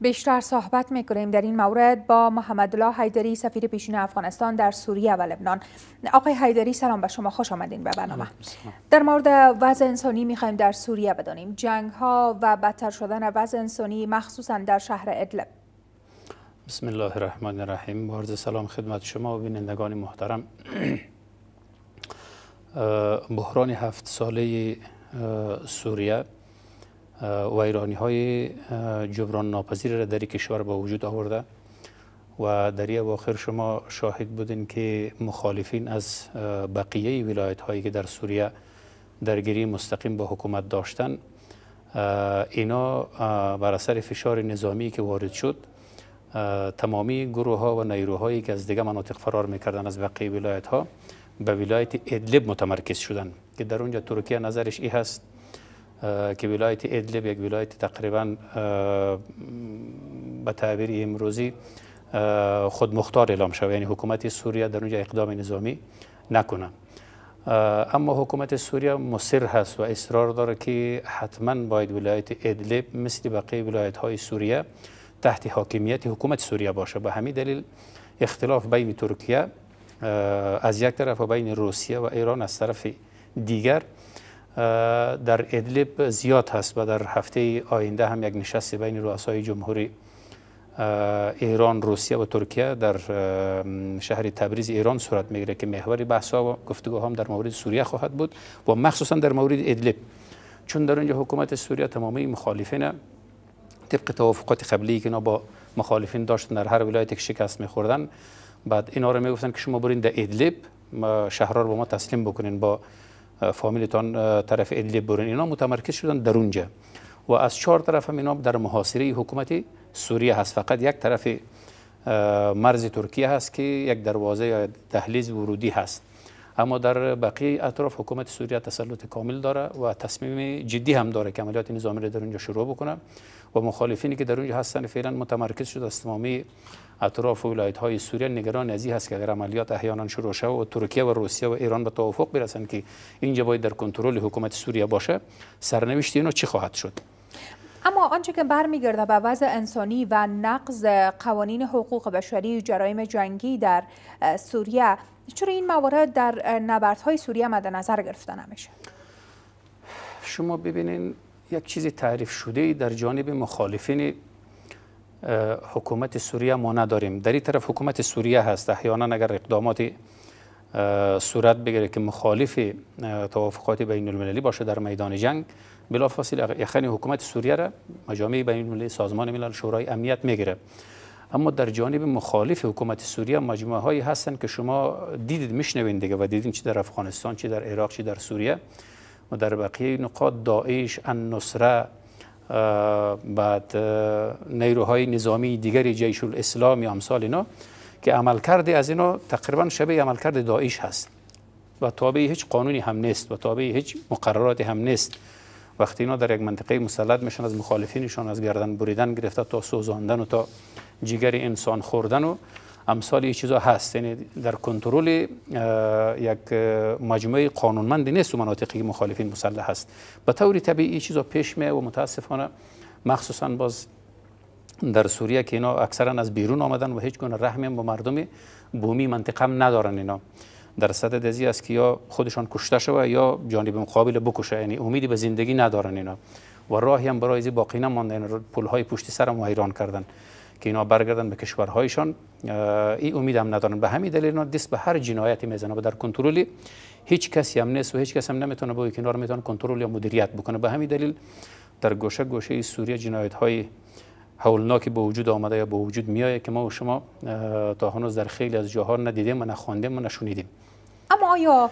بیشتر صحبت میکنیم در این مورد با محمد الله حیدری سفیر پیشین افغانستان در سوریه و لبنان آقای حیدری سلام به شما خوش آمدین به برنامه در مورد وضع انسانی میخوایم در سوریه بدانیم جنگ ها و بدتر شدن وضع انسانی مخصوصا در شهر ادلب بسم الله الرحمن الرحیم بارز سلام خدمت شما و بینندگان محترم بحران هفت ساله سوریه ایرانی های جبران ناپذیر را در کشور به وجود آورده و در این آخر شما شاهد بودین که مخالفین از بقیه ولایت هایی که در سوریه درگیری مستقیم با حکومت داشتن اینا بر اثر فشار نظامی که وارد شد تمامی گروه ها و نیروهایی که از دیگه مناطق فرار میکردن از بقیه ولایت ها به ولایت ادلب متمرکز شدن که در اونجا ترکیه نظرش ای هست که ولایت ادلب یک ولایت تقریبا به تعبیر امروزی خود مختار اعلام شود یعنی حکومت سوریه در اونجا اقدام نظامی نکنه اما حکومت سوریه مصر هست و اصرار داره که حتما باید ولایت ادلب مثل بقیه ولایت های سوریه تحت حاکمیت حکومت سوریه باشه به همین دلیل اختلاف بین ترکیه از یک طرف و بین روسیه و ایران از طرف دیگر در ادلب زیاد هست و در هفته آینده هم یک نشست بین رؤسای جمهوری ایران، روسیه و ترکیه در شهر تبریز ایران صورت میگیره که محور ها و گفتگوها هم در مورد سوریه خواهد بود و مخصوصا در مورد ادلب چون در اونجا حکومت سوریه تمامی مخالفین طبق توافقات قبلی که اینا با مخالفین داشتن در هر ولایتی که شکست میخوردن بعد اینا رو میگفتن که شما برین در ادلب شهرها رو به ما تسلیم بکنین با فامیلتان طرف ادلب برن اینا متمرکز شدن در اونجا و از چهار طرف هم اینا در محاصره حکومت سوریه هست فقط یک طرف مرز ترکیه هست که یک دروازه یا دهلیز ورودی هست اما در بقیه اطراف حکومت سوریه تسلط کامل داره و تصمیم جدی هم داره که عملیات نظامی را در اونجا شروع بکنه و مخالفینی که در اونجا هستن فعلا متمرکز شده است تمامی اطراف و ولایت های سوریه نگران از هست که اگر عملیات احیانا شروع شود و ترکیه و روسیه و ایران به توافق برسند که اینجا باید در کنترل حکومت سوریه باشه سرنوشت اینو چی خواهد شد اما آنچه که برمیگرده به وضع انسانی و نقض قوانین حقوق بشری جرایم جنگی در سوریه چرا این موارد در نبردهای سوریه مد نظر گرفته نمیشه شما ببینین یک چیزی تعریف شده در جانب مخالفین حکومت سوریه ما نداریم در این طرف حکومت سوریه هست احیانا اگر اقدامات صورت بگیره که مخالف توافقات بین المللی باشه در میدان جنگ بلافاصله یخنی حکومت سوریه را مجامع بین المللی سازمان ملل شورای امنیت میگیره اما در جانب مخالف حکومت سوریه مجموعه هایی هستن که شما دیدید میشنوین دیگه و دیدین چی در افغانستان چی در عراق چی در سوریه و در بقیه نقاط داعش نصره بعد نیروهای نظامی دیگری جیش یا امثال اینا که عملکرد از اینا تقریبا شبیه عملکرد داعش هست و تابع هیچ قانونی هم نیست و تابع هیچ مقرراتی هم نیست وقتی اینا در یک منطقه مسلط میشن از مخالفینشان از گردن بریدن گرفته تا سوزاندن و تا جگر انسان خوردن و امثال این چیزا هست یعنی در کنترل یک مجموعه قانونمند نیست و مناطقی مخالفین مسلح هست به طور طبیعی چیزا پیش میه و متاسفانه مخصوصا باز در سوریه که اینا اکثرا از بیرون آمدن و هیچ گونه رحمی هم با مردم بومی منطقه هم ندارن اینا در صدد ازی است که یا خودشان کشته شوه یا جانب مقابل بکشه یعنی امیدی به زندگی ندارن اینا و راهی هم برای ازی باقی نمانده یعنی های پشت سر و ایران کردن که اینا برگردن به کشورهایشان این امید هم ندارن به همین دلیل اینا دست به هر جنایتی میزنه و در کنترلی هیچ کسی هم نیست و هیچ کس هم نمیتونه با کنار میتونه کنترل یا مدیریت بکنه به همین دلیل در گوشه گوشه سوریه جنایت های هولناکی به وجود آمده یا به وجود میایه که ما و شما تا هنوز در خیلی از جاها ندیدیم و نخواندیم و نشونیدیم اما آیا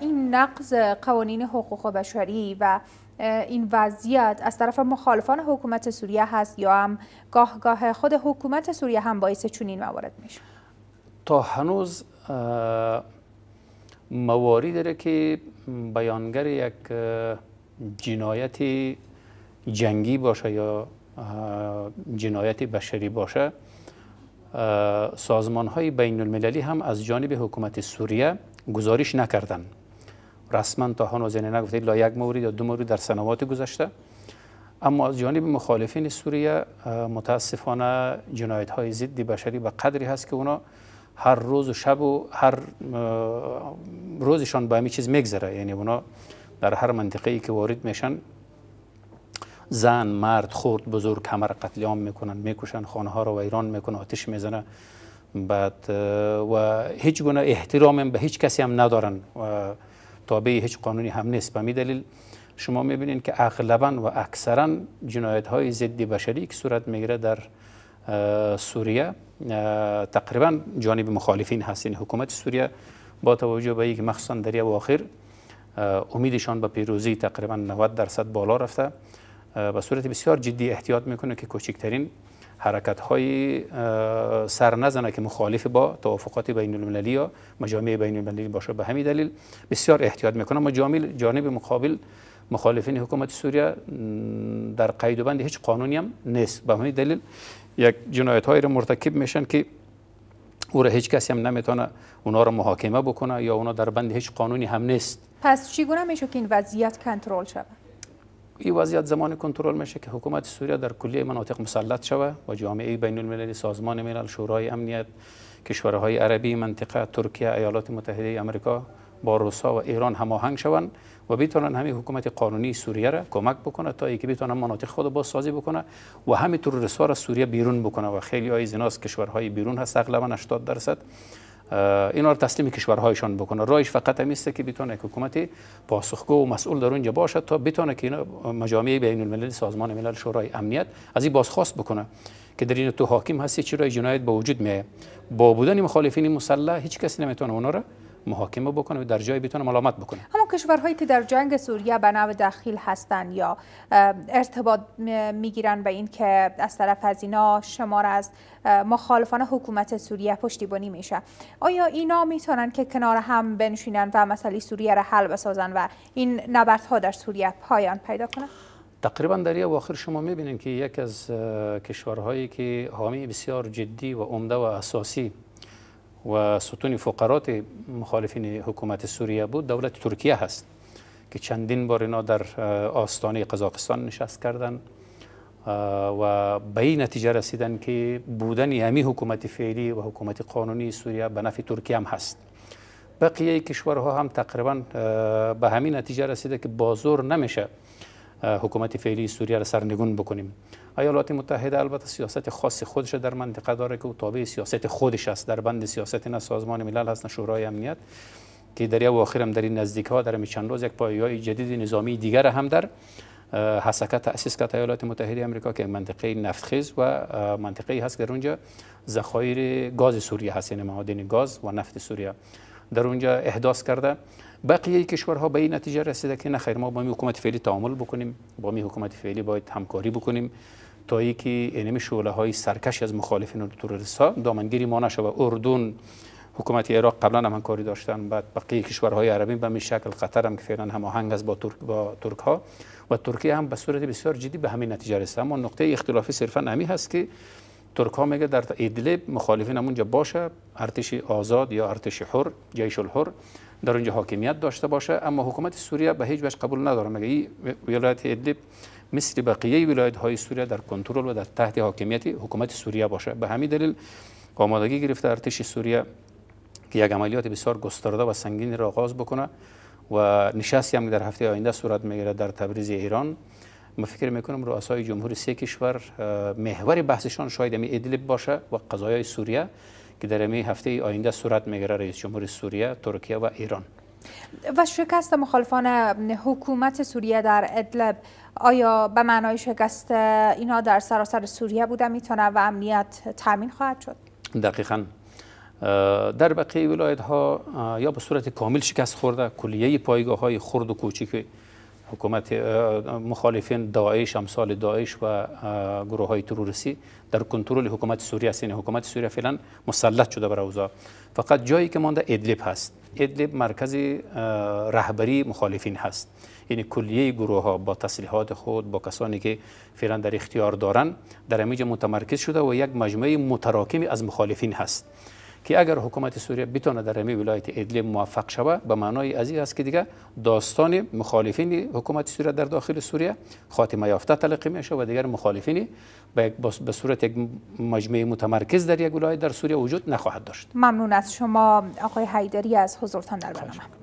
این نقض قوانین حقوق بشری و این وضعیت از طرف مخالفان حکومت سوریه هست یا هم گاه گاه خود حکومت سوریه هم باعث چنین موارد میشه تا هنوز مواردی داره که بیانگر یک جنایت جنگی باشه یا جنایت بشری باشه سازمان های بین المللی هم از جانب حکومت سوریه گزارش نکردن رسما تا هنوز یعنی نگفته لا یک مورد یا دو مورد در سنوات گذشته اما از جانب مخالفین سوریه متاسفانه جنایت های ضد بشری به قدری هست که اونا هر روز و شب و هر روزشان به همین چیز میگذره یعنی اونا در هر منطقه ای که وارد میشن زن مرد خورد بزرگ کمر قتل عام میکنن میکشن خانه ها رو ویران میکنه آتش میزنه بعد و هیچ گونه احترام به هیچ کسی هم ندارن و تابع هیچ قانونی هم نیست به دلیل شما میبینید که اغلبا و اکثرا جنایت های ضد بشری که صورت میگیره در سوریه تقریبا جانب مخالفین هست یعنی حکومت سوریه با توجه به اینکه مخصوصا در آخر امیدشان به پیروزی تقریبا 90 درصد بالا رفته به صورت بسیار جدی احتیاط میکنه که کوچکترین حرکت های سر نزنه که مخالف با توافقات بین المللی یا مجامع بین المللی باشه به همین دلیل بسیار احتیاط میکنه اما جانب مقابل مخالفین حکومت سوریه در قید و بند هیچ قانونی هم نیست به همین دلیل یک جنایت هایی رو مرتکب میشن که او را هیچ کسی هم نمیتونه اونا رو محاکمه بکنه یا اونا در بند هیچ قانونی هم نیست پس چگونه میشه که این وضعیت کنترل شود این وضعیت زمان کنترل میشه که حکومت سوریه در کلیه مناطق مسلط شوه و جامعه بین المللی سازمان ملل شورای امنیت کشورهای عربی منطقه ترکیه ایالات متحده آمریکا با روسا و ایران هماهنگ شوند و بتونن همین حکومت قانونی سوریه را کمک بکنه تا اینکه بتونن مناطق خود سازی بکنه و همینطور رسا را سوریه بیرون بکنه و خیلی از ایناست کشورهای بیرون هست اغلب 80 درصد اینا رو تسلیم کشورهایشان بکنه رایش فقط هم است که بتونه که حکومت پاسخگو و مسئول در اونجا باشد تا بتونه که اینا مجامع بین المللی سازمان ملل شورای امنیت از این بازخواست بکنه که در این تو حاکم هستی چرا جنایت به وجود میه با بودن مخالفین مسلح هیچ کسی نمیتونه اونا رو؟ محاکمه بکنه و در جای بتونه ملامت بکنه اما کشورهایی که در جنگ سوریه به نوع دخیل هستند یا ارتباط میگیرن به این که از طرف از اینا شمار از مخالفان حکومت سوریه پشتیبانی میشه آیا اینا میتونن که کنار هم بنشینن و مسئله سوریه را حل بسازن و این نبردها در سوریه پایان پیدا کنه تقریبا در یه آخر شما میبینین که یک از کشورهایی که حامی بسیار جدی و عمده و اساسی و ستون فقرات مخالفین حکومت سوریه بود دولت ترکیه هست که چندین بار اینا در آستانه قزاقستان نشست کردن و به این نتیجه رسیدن که بودن همی یعنی حکومت فعلی و حکومت قانونی سوریه به نفع ترکیه هم هست بقیه کشورها هم تقریبا به همین نتیجه رسیده که بازور نمیشه حکومت فعلی سوریه را سرنگون بکنیم ایالات متحده البته سیاست خاص خودش در منطقه داره که تابع سیاست خودش است در بند سیاست نه سازمان ملل هست نه شورای امنیت که در و آخرم در این نزدیک ها در چند روز یک پایه‌های جدید نظامی دیگر هم در حسکت تأسیس کرد ایالات متحده آمریکا که منطقه نفتخیز و منطقه هست که در اونجا ذخایر گاز سوریه هست یعنی معادن گاز و نفت سوریه در اونجا احداث کرده بقیه کشورها به این نتیجه رسیده که خیر ما با می حکومت فعلی تعامل بکنیم با می حکومت فعلی باید همکاری بکنیم تا اینکه انم شعله های سرکش از مخالفین تروریست ها دامنگیری ما نشه و اردن حکومت عراق قبلا هم کاری داشتن بعد بقیه کشورهای عربی به شکل قطر هم که فعلا هماهنگ است با ترک با ترک ها و ترکیه هم به صورت بسیار جدی به همین نتیجه رسید اما نقطه اختلافی صرفا همین هست که ترک ها میگه در ادلب مخالفین اونجا باشه ارتش آزاد یا ارتش حر جیش الحر در اونجا حاکمیت داشته باشه اما حکومت سوریه به هیچ وجه قبول نداره مگه این ولایت ادلب مثل بقیه ولایت های سوریه در کنترل و در تحت حاکمیت حکومت سوریه باشه به همین دلیل آمادگی گرفته ارتش سوریه که یک عملیات بسیار گسترده و سنگین را آغاز بکنه و نشستی هم در هفته آینده صورت میگیره در تبریز ایران ما فکر میکنم رؤسای جمهور سه کشور محور بحثشان شاید ادلب باشه و قضایای سوریه که در می هفته آینده صورت میگیره رئیس جمهور سوریه، ترکیه و ایران و شکست مخالفان حکومت سوریه در ادلب آیا به معنای شکست اینها در سراسر سوریه بوده میتونه و امنیت تامین خواهد شد؟ دقیقا در بقیه ولایت ها یا به صورت کامل شکست خورده کلیه پایگاه های خرد و کوچیک حکومت مخالفین داعش امثال داعش و گروه های تروریستی در کنترل حکومت سوریه است یعنی حکومت سوریه فعلا مسلط شده بر اوزا فقط جایی که مانده ادلب هست ادلب مرکز رهبری مخالفین هست یعنی کلیه گروه ها با تسلیحات خود با کسانی که فعلا در اختیار دارن در اینجا متمرکز شده و یک مجموعه متراکمی از مخالفین هست که اگر حکومت سوریه بتونه در می ولایت ادلب موفق شوه به معنای از این است که دیگه داستان مخالفین حکومت سوریه در داخل سوریه خاتمه یافته تلقی میشه و دیگر مخالفین به صورت یک مجموعه متمرکز در یک ولایت در سوریه وجود نخواهد داشت ممنون از شما آقای حیدری از حضورتان در برنامه